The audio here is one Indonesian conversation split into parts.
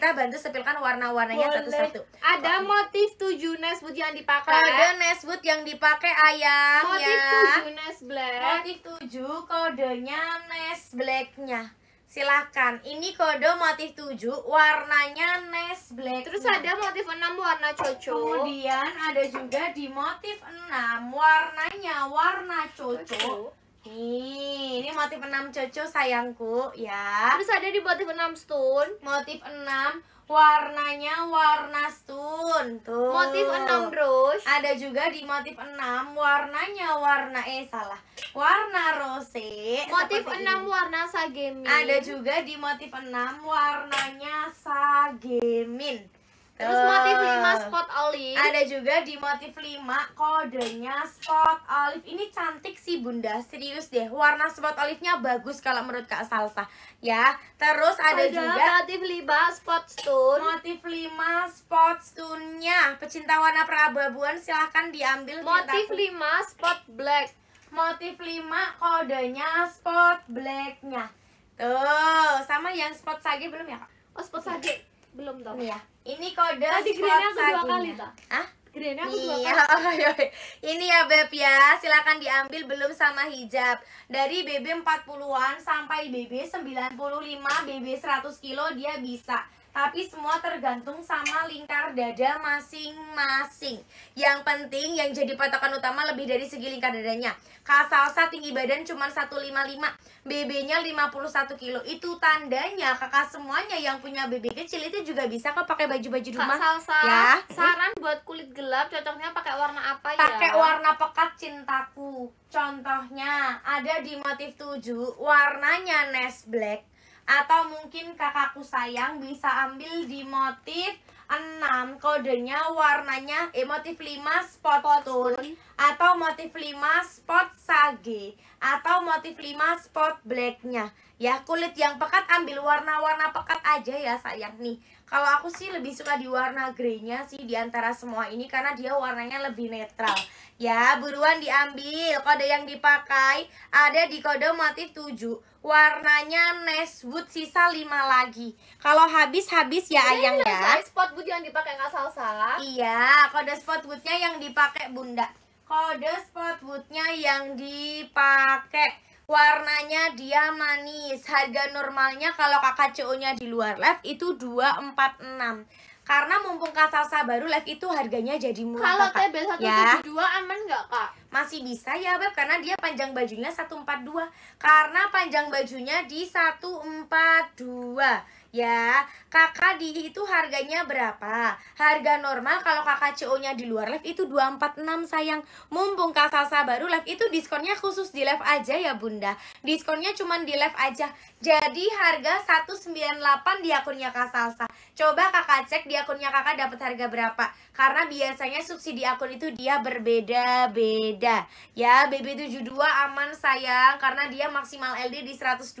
Kita bantu sepilkan warna-warnanya satu-satu. Ada Kok. motif tujuh Nesbut yang dipakai. ada Nesbut yang dipakai ayam Motif ya. tujuh Nes Black. Motif tujuh kodenya Nes Blacknya. Silahkan, ini kode motif tujuh warnanya Nes Black Terus ada motif enam warna coco Kemudian ada juga di motif enam warnanya warna coco, coco motif 6 coco sayangku ya terus ada di motif 6 stone motif 6 warnanya warna stone tuh motif 6 rose ada juga di motif 6 warnanya warna eh salah warna rose motif 6 ini. warna sagemin ada juga di motif 6 warnanya sagemin Terus motif 5 eh. spot olive. Ada juga di motif 5 kodenya spot olive. Ini cantik sih Bunda, serius deh. Warna spot olive-nya bagus kalau menurut Kak Salsa ya. Terus ada, ada juga motif 5 spot stone. Motif 5 spot stone-nya. Pecinta warna perababuan silahkan diambil Motif lima 5 spot black. Motif 5 kodenya spot black-nya. Tuh, sama yang spot sage belum ya, Kak? Oh, spot sage belum dong ya ini kode tadi greennya aku dua kali toh ah greennya aku dua iya, kali. Oh, iya. Ini ya Beb ya, silakan diambil belum sama hijab. Dari BB 40-an sampai BB 95, BB 100 kilo dia bisa tapi semua tergantung sama lingkar dada masing-masing. Yang penting yang jadi patokan utama lebih dari segi lingkar dadanya. Kak Salsa tinggi badan cuma 155, BB-nya 51 kilo. Itu tandanya kakak semuanya yang punya BB kecil itu juga bisa kok pakai baju-baju rumah. Kak Salsa, ya. saran buat kulit gelap cocoknya pakai warna apa ya? Pakai warna pekat cintaku. Contohnya ada di motif 7, warnanya nest black atau mungkin kakakku sayang bisa ambil di motif 6 kodenya warnanya eh motif 5 spot, spot stone, stone atau motif 5 spot sage atau motif 5 spot blacknya Ya kulit yang pekat ambil warna-warna pekat aja ya sayang nih Kalau aku sih lebih suka di warna greynya sih di antara semua ini Karena dia warnanya lebih netral Ya buruan diambil Kode yang dipakai ada di kode motif 7 Warnanya Nashwood sisa 5 lagi Kalau habis-habis ya Ini ayang ya Spot wood yang dipakai nggak salah salah Iya kode spot woodnya yang dipakai bunda Kode spot woodnya yang dipakai warnanya dia manis harga normalnya kalau co nya di luar live itu 246 karena mumpung kak Salsa baru live itu harganya jadi murah kalau TB 172 ya. aman nggak kak? masih bisa ya Beb karena dia panjang bajunya 142 karena panjang bajunya di 142 ya kakak di itu harganya berapa harga normal kalau kakak CO nya di luar live itu 246 sayang mumpung kak Salsa baru live itu diskonnya khusus di live aja ya bunda diskonnya cuma di live aja jadi harga 198 di akunnya Kak Salsa. Coba Kakak cek di akunnya Kakak dapat harga berapa. Karena biasanya subsidi akun itu dia berbeda-beda. Ya, BB72 aman sayang karena dia maksimal LD di 125.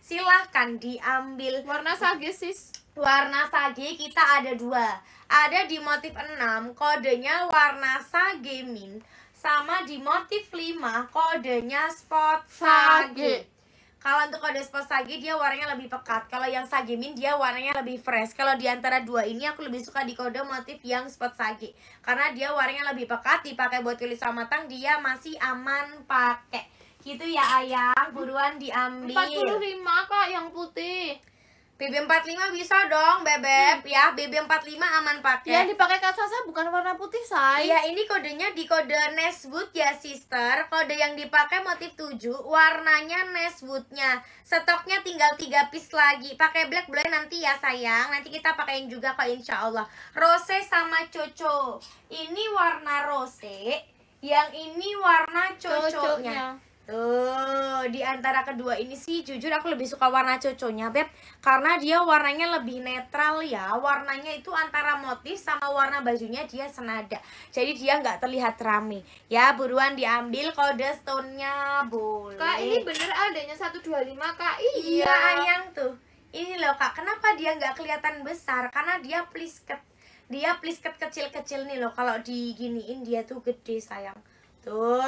Silahkan diambil. Warna sage sis. Warna sage kita ada dua. Ada di motif 6, kodenya warna sage min. Sama di motif 5, kodenya spot sage. sage kalau untuk kode spot sagi dia warnanya lebih pekat. Kalau yang min dia warnanya lebih fresh. Kalau di antara dua ini aku lebih suka di kode motif yang spot sagi Karena dia warnanya lebih pekat, dipakai buat tulis matang dia masih aman pakai. Gitu ya ayang, buruan diambil. 45 kak yang putih. BB45 bisa dong, Bebep hmm. ya. BB45 aman pakai. Yang dipakai Kak Sasa bukan warna putih, say. Iya, ini kodenya di kode Neswood ya, Sister. Kode yang dipakai motif 7, warnanya Neswoodnya. Stoknya tinggal 3 piece lagi. Pakai black boleh nanti ya, sayang. Nanti kita pakaiin juga kok insya Allah. Rose sama Coco. Ini warna rose, yang ini warna cocoknya. cocoknya. Tuh, eh, di antara kedua ini sih jujur aku lebih suka warna coconya, Beb. Karena dia warnanya lebih netral ya. Warnanya itu antara motif sama warna bajunya dia senada. Jadi dia nggak terlihat rame. Ya, buruan diambil kode stone-nya, boleh. Kak, ini bener adanya 125, Kak. Iya, iya ayang tuh. Ini loh, Kak. Kenapa dia nggak kelihatan besar? Karena dia plisket. Dia plisket kecil-kecil nih loh. Kalau diginiin dia tuh gede, sayang. Tuh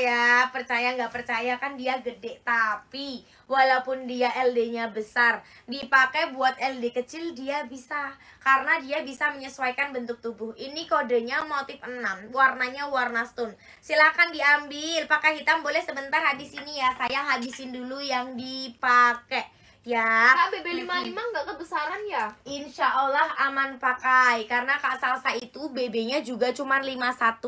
ya, percaya nggak percaya kan dia gede tapi walaupun dia LD-nya besar, dipakai buat LD kecil dia bisa karena dia bisa menyesuaikan bentuk tubuh. Ini kodenya motif 6, warnanya warna stone. Silahkan diambil, pakai hitam boleh sebentar habis ini ya. Saya habisin dulu yang dipakai ya Kak BB55 nggak kebesaran ya? Insya Allah aman pakai Karena Kak Salsa itu BB-nya juga cuma 51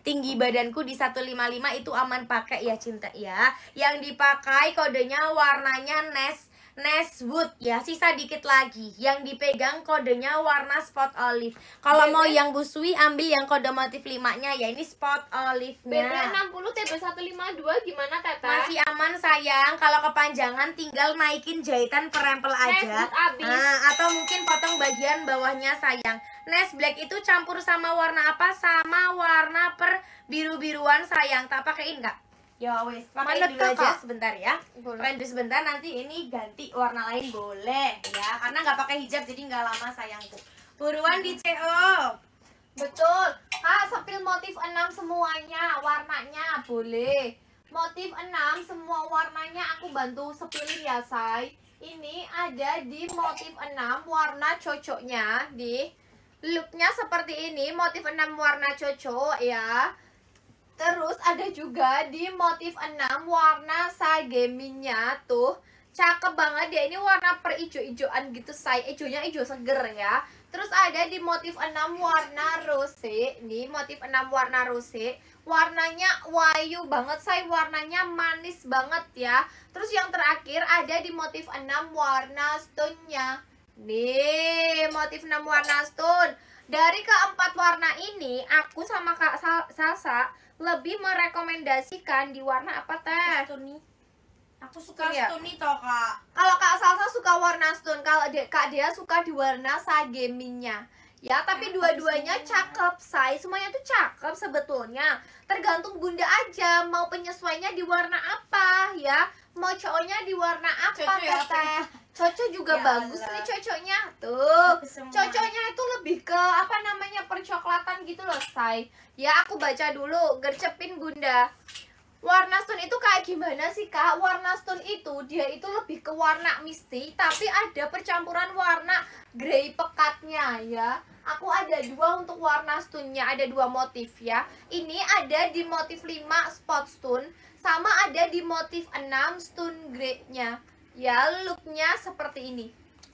Tinggi badanku di 155 itu aman pakai ya cinta ya Yang dipakai kodenya warnanya Nest Neswood ya sisa dikit lagi yang dipegang kodenya warna spot olive kalau iya, mau iya. yang busui ambil yang kode motif limanya ya ini spot olive nya BB 60 TB 152 gimana tata? masih aman sayang kalau kepanjangan tinggal naikin jahitan perempel aja abis. Nah, atau mungkin potong bagian bawahnya sayang Nes Black itu campur sama warna apa? sama warna per biru-biruan sayang tak pakein nggak? Ya wis, pakai dulu aja sebentar ya. Boleh. Pakai sebentar nanti ini ganti warna lain boleh ya. Karena nggak pakai hijab jadi nggak lama sayangku. Buruan di CO. Betul. Kak, sepil motif 6 semuanya, warnanya boleh. Motif 6 semua warnanya aku bantu sepilin ya, Say. Ini ada di motif 6 warna cocoknya di looknya seperti ini, motif 6 warna cocok ya Terus ada juga di motif 6 warna gamingnya tuh cakep banget ya ini warna per ijo-ijoan gitu ijo ijonya ijo seger ya terus ada di motif 6 warna rose nih motif 6 warna rose warnanya wayu banget saya warnanya manis banget ya terus yang terakhir ada di motif 6 warna stone-nya nih motif 6 warna stone dari keempat warna ini aku sama Kak Salsa lebih merekomendasikan di warna apa teh? Stuni. Aku suka stuni, ya? toh kak. Kalau kak Salsa suka warna stone, kalau de kak dia suka di warna sage minyak ya tapi eh, dua-duanya cakep say semuanya tuh cakep sebetulnya tergantung bunda aja mau penyesuaiannya di warna apa ya mau cowoknya di warna apa ya, teteh cocok juga ya bagus Allah. nih cocoknya tuh cocoknya itu lebih ke apa namanya percoklatan gitu loh selesai ya aku baca dulu gercepin Bunda warna stone itu kayak gimana sih kak warna stone itu dia itu lebih ke warna misty tapi ada percampuran warna grey pekatnya ya aku ada dua untuk warna stone-nya ada dua motif ya ini ada di motif 5 spot stone sama ada di motif 6 stone grey-nya ya looknya seperti ini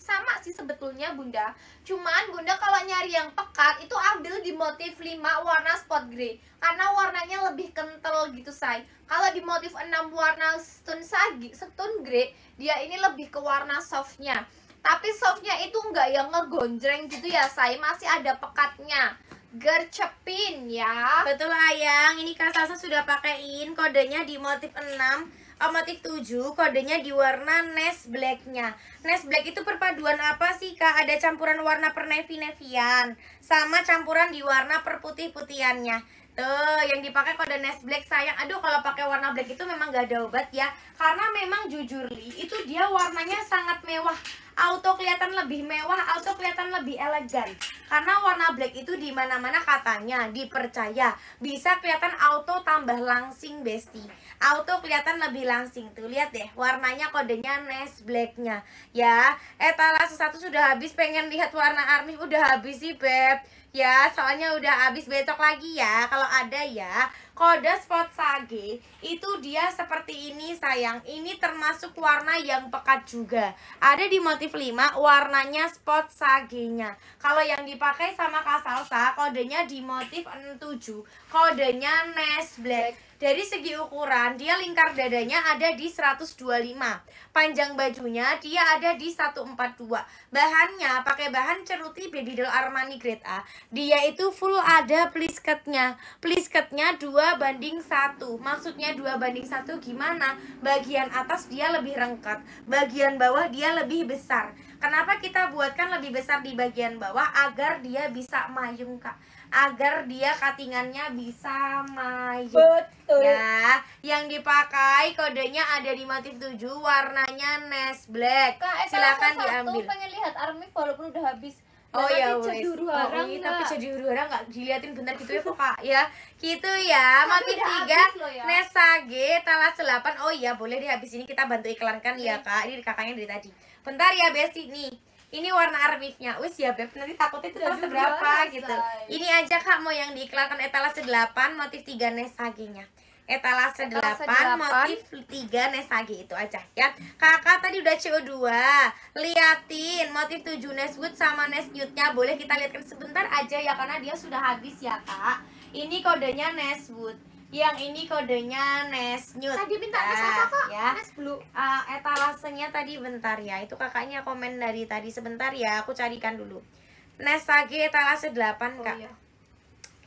sama sih sebetulnya bunda cuman bunda kalau nyari yang pekat itu ambil di motif 5 warna spot grey karena warnanya lebih kental gitu say kalau di motif 6 warna stone sagi stone grey dia ini lebih ke warna softnya tapi softnya itu nggak yang ngegonjreng gitu ya say masih ada pekatnya gercepin ya betul ayang ini kak sudah pakaiin kodenya di motif 6 Amatif 7 kodenya di warna Nest Blacknya Nest Black itu perpaduan apa sih Kak? Ada campuran warna pernevi-nevian Sama campuran di warna perputih-putihannya Tuh, gitu, yang dipakai kode Nest Black sayang. Aduh, kalau pakai warna black itu memang gak ada obat ya. Karena memang jujur li, itu dia warnanya sangat mewah. Auto kelihatan lebih mewah, auto kelihatan lebih elegan. Karena warna black itu di mana-mana katanya dipercaya bisa kelihatan auto tambah langsing besti. Auto kelihatan lebih langsing. Tuh lihat deh, warnanya kodenya Nest Blacknya ya. Etalase eh, satu sudah habis, pengen lihat warna army udah habis sih, Beb ya soalnya udah habis besok lagi ya kalau ada ya kode spot sage itu dia seperti ini sayang ini termasuk warna yang pekat juga ada di motif 5 warnanya spot sagenya kalau yang dipakai sama salsa kodenya di motif 7 kodenya nest black dari segi ukuran, dia lingkar dadanya ada di 125. Panjang bajunya dia ada di 142. Bahannya pakai bahan ceruti baby doll Armani grade A. Dia itu full ada plisketnya plisketnya dua banding 1 Maksudnya 2 banding 1 gimana? Bagian atas dia lebih lengkap Bagian bawah dia lebih besar Kenapa kita buatkan lebih besar di bagian bawah? Agar dia bisa mayung kak Agar dia katingannya bisa mayung Betul Ya Yang dipakai kodenya ada di motif 7 Warnanya nest black Kak, eh, Silahkan diambil pengen lihat army walaupun udah habis Oh iya, oh iya, cat huru oh, tapi jadi huru hara nggak diliatin bener gitu ya kak ya gitu ya motif tiga ya. Nesa G talas delapan oh iya boleh deh habis ini kita bantu iklankan ya iya. kak ini kakaknya dari tadi bentar ya besi nih ini warna armifnya wis ya beb nanti takutnya itu talas berapa gitu ini aja kak mau yang diiklankan etalase delapan motif tiga Nesa nya etalase, delapan 8, 8 motif 3 nesagi itu aja ya kakak tadi udah CO2 liatin motif 7 neswood sama nesnewtnya boleh kita lihatkan sebentar aja ya karena dia sudah habis ya kak ini kodenya neswood yang ini kodenya Nes Tadi minta Nes apa kak? Ya. Nes Blue. Uh, etalasenya tadi bentar ya. Itu kakaknya komen dari tadi sebentar ya. Aku carikan dulu. Nes etalase 8 kak. iya.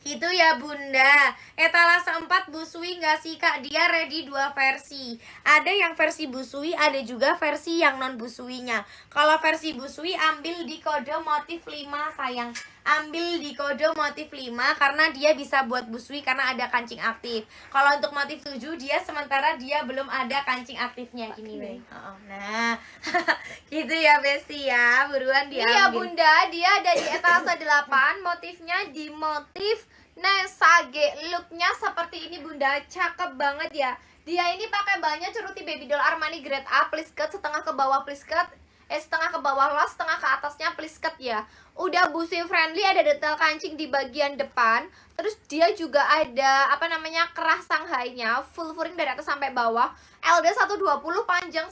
Gitu ya bunda Etalase eh, 4 busui gak sih kak? Dia ready dua versi Ada yang versi busui, ada juga versi yang non busuinya Kalau versi busui ambil di kode motif 5 sayang ambil di kode motif 5 karena dia bisa buat busui karena ada kancing aktif. Kalau untuk motif 7 dia sementara dia belum ada kancing aktifnya gini, nih. Oh, nah. gitu ya, Besti ya. Buruan dia. Iya, Bunda, dia ada di etalase 8, motifnya di motif Nesage. Looknya seperti ini, Bunda. Cakep banget ya. Dia ini pakai banyak ceruti baby doll Armani grade A, please cut setengah ke bawah, please cut eh setengah ke bawah lo setengah ke atasnya please cut ya udah busi friendly ada detail kancing di bagian depan terus dia juga ada apa namanya kerah Shanghai-nya full furing dari atas sampai bawah LD 120 panjang 140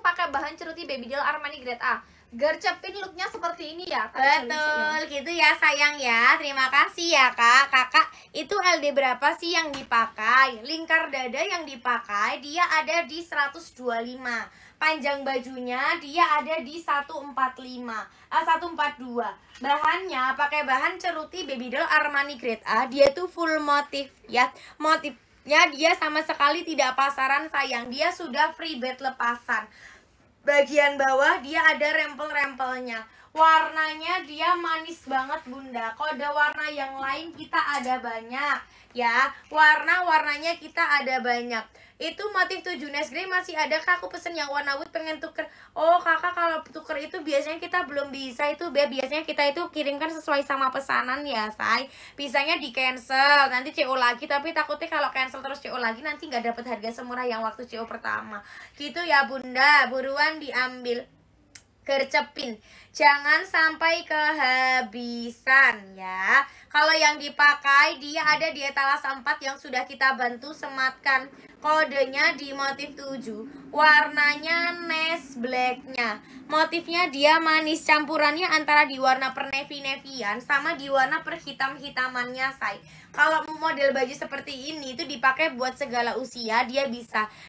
pakai bahan ceruti baby Armani grade A gercepin looknya seperti ini ya, ya betul gitu ya sayang ya terima kasih ya kak kakak itu LD berapa sih yang dipakai lingkar dada yang dipakai dia ada di 125 Panjang bajunya dia ada di 145, ah 142. Bahannya pakai bahan ceruti babydoll Armani grade A. Ah, dia itu full motif ya, motifnya dia sama sekali tidak pasaran sayang. Dia sudah free bed lepasan. Bagian bawah dia ada rempel-rempelnya warnanya dia manis banget bunda kode warna yang lain kita ada banyak ya warna-warnanya kita ada banyak itu motif tujuh nes grey masih ada kak aku pesen yang warna wood pengen tuker oh kakak kalau tuker itu biasanya kita belum bisa itu be biasanya kita itu kirimkan sesuai sama pesanan ya say bisanya di cancel nanti co lagi tapi takutnya kalau cancel terus co lagi nanti nggak dapat harga semurah yang waktu co pertama gitu ya bunda buruan diambil gercepin. Jangan sampai kehabisan ya. Kalau yang dipakai dia ada di etalase 4 yang sudah kita bantu sematkan. Kodenya di motif 7. Warnanya nes blacknya. Motifnya dia manis campurannya antara di warna pernevi-nevian sama di warna perhitam-hitamannya, say. Kalau model baju seperti ini itu dipakai buat segala usia, dia bisa